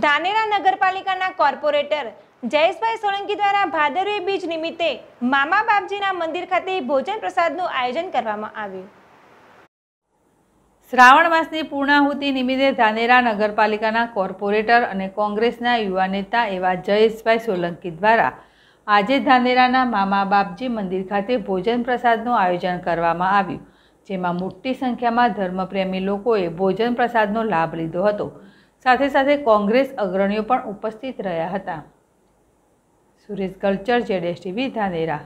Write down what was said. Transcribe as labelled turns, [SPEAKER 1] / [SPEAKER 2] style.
[SPEAKER 1] ધાનેરા નગરપાલિકાના કોર્પોરેટર જયેશભાઈ સોલંકી દ્વારા ભાદરવી બીજ નિમિત્તે મામા બાપજીના મંદિર ખાતે ભોજન પ્રસાદનું આયોજન કરવામાં આવ્યું
[SPEAKER 2] શ્રાવણ માસની પૂર્ણાહુતિ નિમિત્તે ધાનેરા નગરપાલિકાના કોર્પોરેટર અને કોંગ્રેસના યુવા નેતા એવા જયેશભાઈ સોલંકી દ્વારા આજે ધાનેરાના મામા બાપજી મંદિર ખાતે ભોજન પ્રસાદનું આયોજન કરવામાં આવ્યું જેમાં મોટી સંખ્યામાં ધર્મપ્રેમી લોકોએ ભોજન પ્રસાદનો લાભ લીધો હતો સાથે સાથે કોંગ્રેસ અગ્રણીઓ પણ ઉપસ્થિત રહ્યા હતા સુરેશ કલ્ચર જેડેશ
[SPEAKER 3] ટીવી ધાનેરા